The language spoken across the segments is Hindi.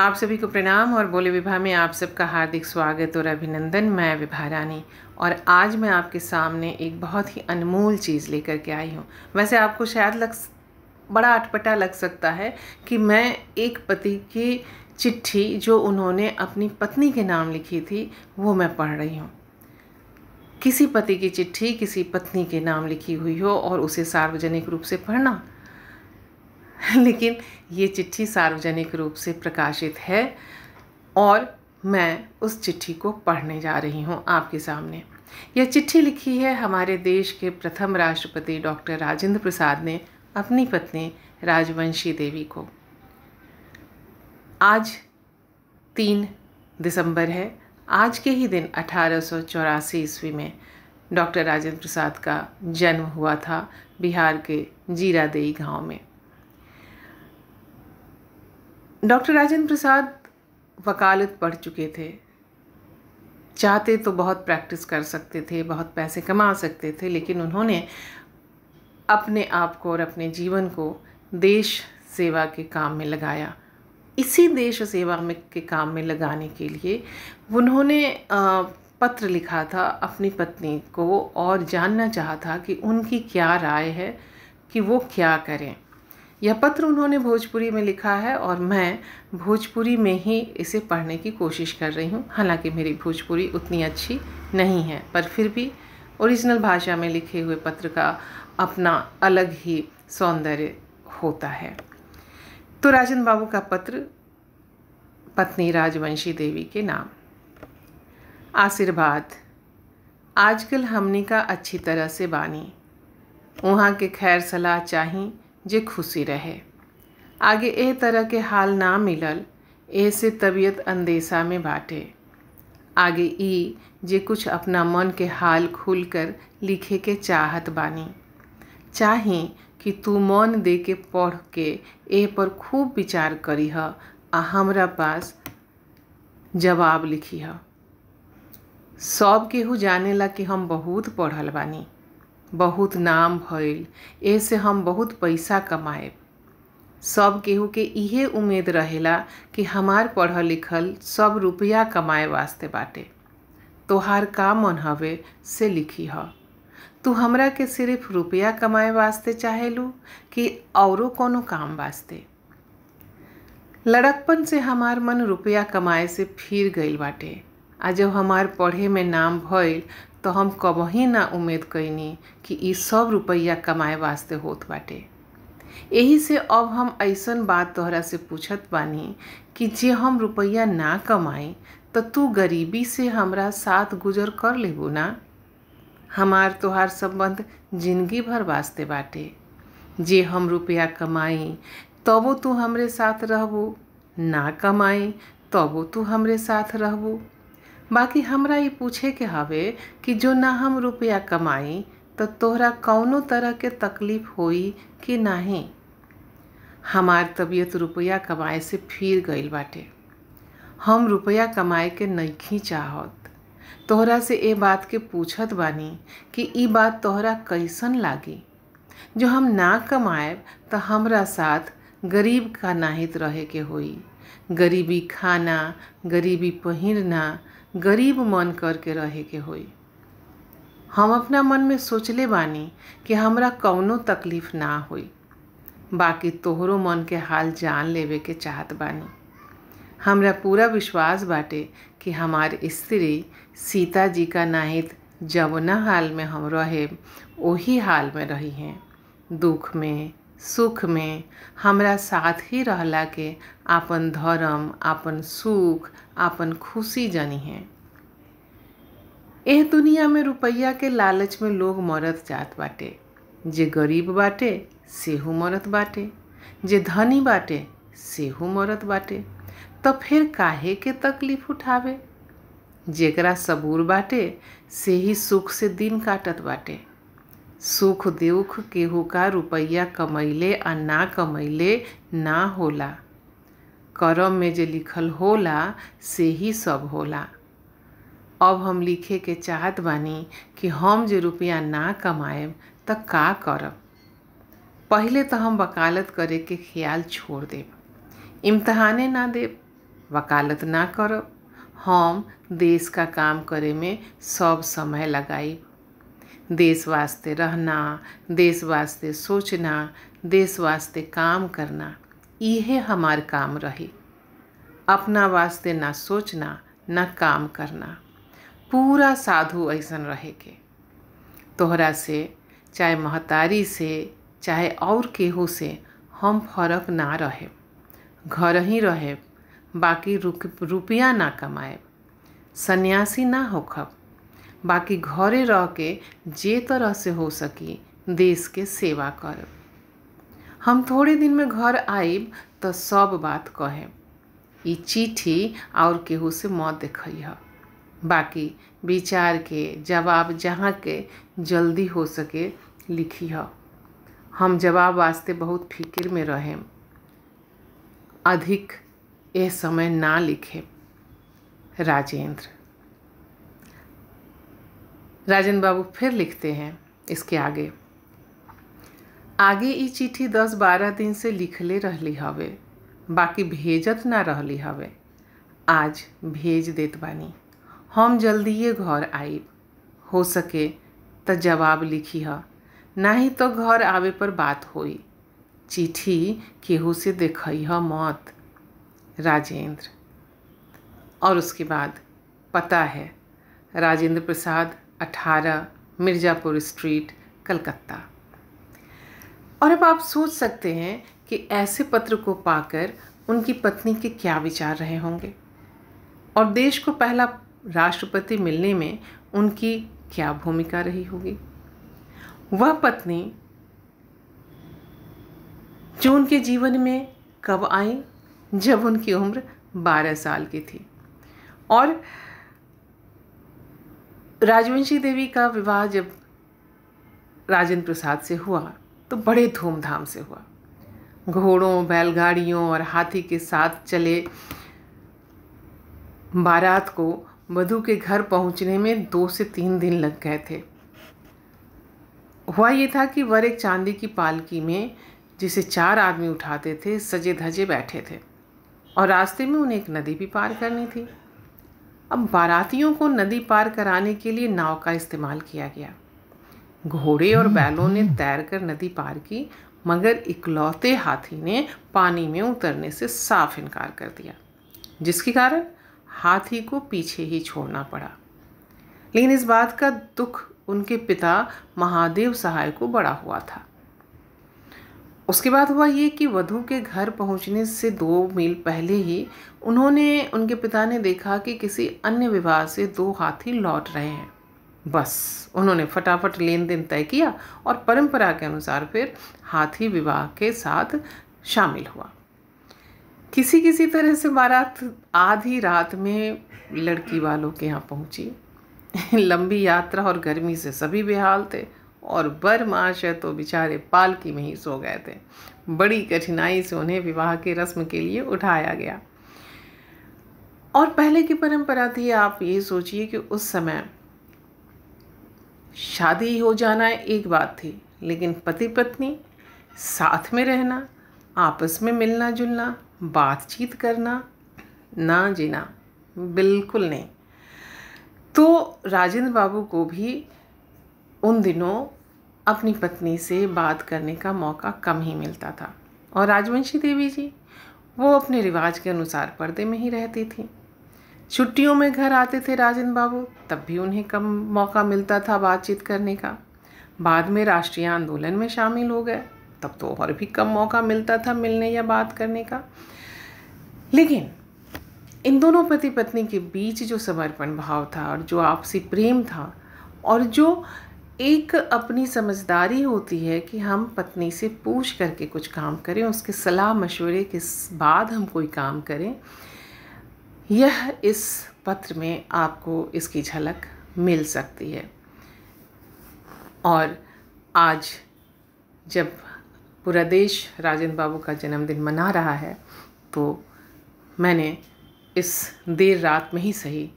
आप सभी को प्रणाम और बोले विभा में आप सबका हार्दिक स्वागत और अभिनंदन मैं विभा रानी और आज मैं आपके सामने एक बहुत ही अनमोल चीज़ लेकर के आई हूँ वैसे आपको शायद लग बड़ा अटपटा लग सकता है कि मैं एक पति की चिट्ठी जो उन्होंने अपनी पत्नी के नाम लिखी थी वो मैं पढ़ रही हूँ किसी पति की चिट्ठी किसी पत्नी के नाम लिखी हुई हो और उसे सार्वजनिक रूप से पढ़ना लेकिन ये चिट्ठी सार्वजनिक रूप से प्रकाशित है और मैं उस चिट्ठी को पढ़ने जा रही हूँ आपके सामने यह चिट्ठी लिखी है हमारे देश के प्रथम राष्ट्रपति डॉक्टर राजेंद्र प्रसाद ने अपनी पत्नी राजवंशी देवी को आज तीन दिसंबर है आज के ही दिन अठारह ईस्वी में डॉक्टर राजेंद्र प्रसाद का जन्म हुआ था बिहार के जीरादेई गांव में डॉक्टर राजेंद्र प्रसाद वकालत पढ़ चुके थे चाहते तो बहुत प्रैक्टिस कर सकते थे बहुत पैसे कमा सकते थे लेकिन उन्होंने अपने आप को और अपने जीवन को देश सेवा के काम में लगाया इसी देश सेवा में के काम में लगाने के लिए उन्होंने पत्र लिखा था अपनी पत्नी को और जानना चाहा था कि उनकी क्या राय है कि वो क्या करें यह पत्र उन्होंने भोजपुरी में लिखा है और मैं भोजपुरी में ही इसे पढ़ने की कोशिश कर रही हूँ हालांकि मेरी भोजपुरी उतनी अच्छी नहीं है पर फिर भी ओरिजिनल भाषा में लिखे हुए पत्र का अपना अलग ही सौंदर्य होता है तो राजन बाबू का पत्र पत्नी राजवंशी देवी के नाम आशीर्वाद आजकल हमने का अच्छी तरह से बानी वहाँ के खैर सलाह चाहें जे खुशी रहे आगे ए तरह के हाल ना मिलल ऐसे से तबीयत अंदेशा में बाटे आगे ई जे कुछ अपना मन के हाल खुल कर लिखे के चाहत बानी चाही कि तू मन दे के पढ़ के ए पर खूब विचार करी आ हमरा पास जवाब लिखी सब केहू जानेला कि हम बहुत पढ़ल बानी बहुत नाम भइल एसे हम बहुत पैसा कमाए सब केहू के इहे उम्मीद रहेला कि हमार पढ़ल लिखल सब रुपया कमाए वास्ते बाटे तोहार का मन हवे से लिखी ह तू हमरा के सिर्फ रुपया कमाए वास्ते चाहेलू कि औरो कोनो काम वास्ते लड़कपन से हमार मन रुपया कमाए से फिर गई बाटे आ जब हमार पढ़े में नाम भइल तो हम कबही ना उम्मीद कईनी कि ई सब रुपया कमाए वास्ते होत बाटे यही से अब हम ऐसन बात तोहरा से पूछत बानी कि जे हम रुपया ना कमाई तो तू गरीबी से हमरा साथ गुजर कर लेबू ना हमार तोहार संबंध जिंदगी भर वास्ते बाटे जे हम रुपया कमाई तबो तो तू हमरे साथ रहू ना कमाई तबो तो तू हमरे साथ रहबू बाकी हमरा ई पूछे के हवे कि जो ना हम रुपया कमाई तो तोहरा कौनो तरह के तकलीफ होई कि नाही हमार तबीयत रुपया कमाए से फिर गई बाटे हम रुपया कमाए के नहीं चाहत तोहरा से ये बात के पूछत बानी कि ई बात तोहरा कैसन लागी जो हम ना कमाए तो हमरा साथ गरीब का नाहित रहे के होई गरीबी खाना गरीबी पहिरना गरीब मन करके रहे के होई हम अपना मन में सोचले बानी कि हमरा कौनो तकलीफ ना होई बाकी तोहरो मन के हाल जान लेवे के चाहत बानी हमरा पूरा विश्वास बाटे कि हमार स्त्री सीता जी का नाहित जवना हाल में हम रहे वही हाल में रही हैं दुख में सुख में हमरा साथ ही रहला के आपन धर्म आपन सुख आपन खुशी जनी है एह दुनिया में रुपया के लालच में लोग मरत जात बाटे जे गरीब बाटे सेहू मरत बाटे जे धनी बाटे सेहू मरत बाटे तो फिर काहे के तकलीफ उठावे जेकरा सबूर बाटे से ही सुख से दिन काटत बाटे सुख दुख केहू का रुपया कमैले आ ना कमैले ना होला करम में जो लिखल होला से ही सब होला अब हम लिखे के चाहत बानी कि हम जो रुपया ना कमाए तो का करब पहले तो हम वकालत करे के ख्याल छोड़ देब इम्तहाने ना देब वकालत ना करब हम देश का काम करे में सब समय लगाई देश वास्ते रहना देश वास्ते सोचना देश वास्ते काम करना इहे हमार काम रही अपना वास्ते ना सोचना ना काम करना पूरा साधु ऐसा रहे के तोहरा से चाहे महतारी से चाहे और केहू से हम फर्क ना रहे घर ही रहे बाकी रुक रुपया ना कमाए सन्यासी ना होखब बाकी घरे रह के जे तरह से हो सकी देश के सेवा करब हम थोड़े दिन में घर आइब तो सब बात कहे ई चिट्ठी और केहू से मत देखिह बाकी विचार के जवाब जहाँ के जल्दी हो सके लिखी हम जवाब वास्ते बहुत फिक्र में रहे अधिक यह समय ना लिखे राजेंद्र राजन बाबू फिर लिखते हैं इसके आगे आगे ये चिट्ठी दस बारह दिन से लिखले रहली हवे बाकी भेजत ना रहली हवे आज भेज देत बानी हम ये घर आई हो सके तो जवाब लिखी ना ही तो घर आवे पर बात होई चिट्ठी केहू से देख ह मौत राजेंद्र और उसके बाद पता है राजेंद्र प्रसाद 18 मिर्ज़ापुर स्ट्रीट कलकत्ता और अब आप सोच सकते हैं कि ऐसे पत्र को पाकर उनकी पत्नी के क्या विचार रहे होंगे और देश को पहला राष्ट्रपति मिलने में उनकी क्या भूमिका रही होगी वह पत्नी जो उनके जीवन में कब आई जब उनकी उम्र 12 साल की थी और राजवंशी देवी का विवाह जब राजेंद्र प्रसाद से हुआ तो बड़े धूमधाम से हुआ घोड़ों बैलगाड़ियों और हाथी के साथ चले बारात को वधु के घर पहुंचने में दो से तीन दिन लग गए थे हुआ ये था कि वर एक चांदी की पालकी में जिसे चार आदमी उठाते थे सजे धजे बैठे थे और रास्ते में उन्हें एक नदी भी पार करनी थी अब बारातियों को नदी पार कराने के लिए नाव का इस्तेमाल किया गया घोड़े और हम्म, बैलों ने हम्म। तैरकर नदी पार की मगर इकलौते हाथी ने पानी में उतरने से साफ इनकार कर दिया जिसके कारण हाथी को पीछे ही छोड़ना पड़ा लेकिन इस बात का दुख उनके पिता महादेव सहाय को बड़ा हुआ था उसके बाद हुआ ये कि वधू के घर पहुंचने से दो मील पहले ही उन्होंने उनके पिता ने देखा कि किसी अन्य विवाह से दो हाथी लौट रहे हैं बस उन्होंने फटाफट लेन देन तय किया और परंपरा के अनुसार फिर हाथी विवाह के साथ शामिल हुआ किसी किसी तरह से बारात आधी रात में लड़की वालों के यहाँ पहुँची लंबी यात्रा और गर्मी से सभी बेहाल थे और बरमाशह तो बेचारे पालकी में ही सो गए थे बड़ी कठिनाई से उन्हें विवाह के रस्म के लिए उठाया गया और पहले की परंपरा थी आप ये सोचिए कि उस समय शादी हो जाना एक बात थी लेकिन पति पत्नी साथ में रहना आपस में मिलना जुलना बातचीत करना ना जीना बिल्कुल नहीं तो राजेंद्र बाबू को भी उन दिनों अपनी पत्नी से बात करने का मौका कम ही मिलता था और राजवंशी देवी जी वो अपने रिवाज के अनुसार पर्दे में ही रहती थी छुट्टियों में घर आते थे राजेंद्र बाबू तब भी उन्हें कम मौका मिलता था बातचीत करने का बाद में राष्ट्रीय आंदोलन में शामिल हो गए तब तो और भी कम मौका मिलता था मिलने या बात करने का लेकिन इन दोनों पति पत्नी के बीच जो समर्पण भाव था और जो आपसी प्रेम था और जो एक अपनी समझदारी होती है कि हम पत्नी से पूछ करके कुछ काम करें उसके सलाह मशवरे के बाद हम कोई काम करें यह इस पत्र में आपको इसकी झलक मिल सकती है और आज जब पूरा देश राजेंद्र बाबू का जन्मदिन मना रहा है तो मैंने इस देर रात में ही सही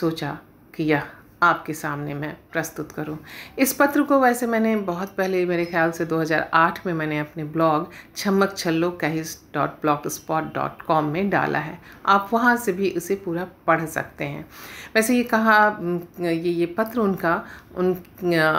सोचा कि यह आपके सामने मैं प्रस्तुत करूं। इस पत्र को वैसे मैंने बहुत पहले मेरे ख्याल से 2008 में मैंने अपने ब्लॉग छमक छल्लो कहिस dot blogspot dot com में डाला है आप वहाँ से भी इसे पूरा पढ़ सकते हैं वैसे ये कहा ये ये पत्र उनका उन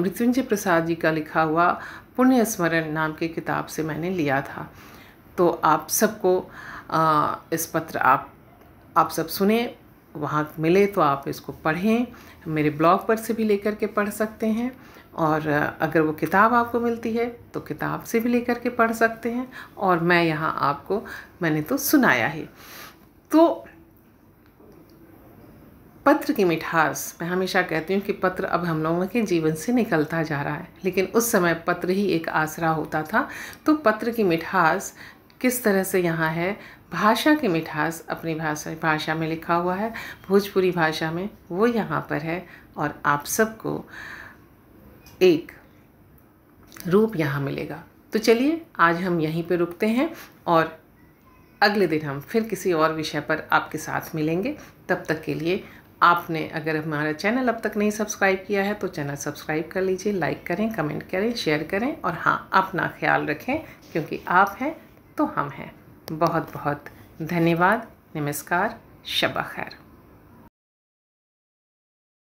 मृत्युंजय प्रसाद जी का लिखा हुआ पुण्य स्मरण नाम की किताब से मैंने लिया था तो आप सबको इस पत्र आप आप सब सुने वहाँ मिले तो आप इसको पढ़ें मेरे ब्लॉग पर से भी लेकर के पढ़ सकते हैं और अगर वो किताब आपको मिलती है तो किताब से भी लेकर के पढ़ सकते हैं और मैं यहाँ आपको मैंने तो सुनाया ही तो पत्र की मिठास मैं हमेशा कहती हूँ कि पत्र अब हम लोगों के जीवन से निकलता जा रहा है लेकिन उस समय पत्र ही एक आसरा होता था तो पत्र की मिठास किस तरह से यहाँ है भाषा की मिठास अपनी भाषा भाषा में लिखा हुआ है भोजपुरी भाषा में वो यहाँ पर है और आप सबको एक रूप यहाँ मिलेगा तो चलिए आज हम यहीं पे रुकते हैं और अगले दिन हम फिर किसी और विषय पर आपके साथ मिलेंगे तब तक के लिए आपने अगर हमारा चैनल अब तक नहीं सब्सक्राइब किया है तो चैनल सब्सक्राइब कर लीजिए लाइक करें कमेंट करें शेयर करें और हाँ अपना ख्याल रखें क्योंकि आप हैं तो हम हैं बहुत बहुत धन्यवाद नमस्कार शबा खैर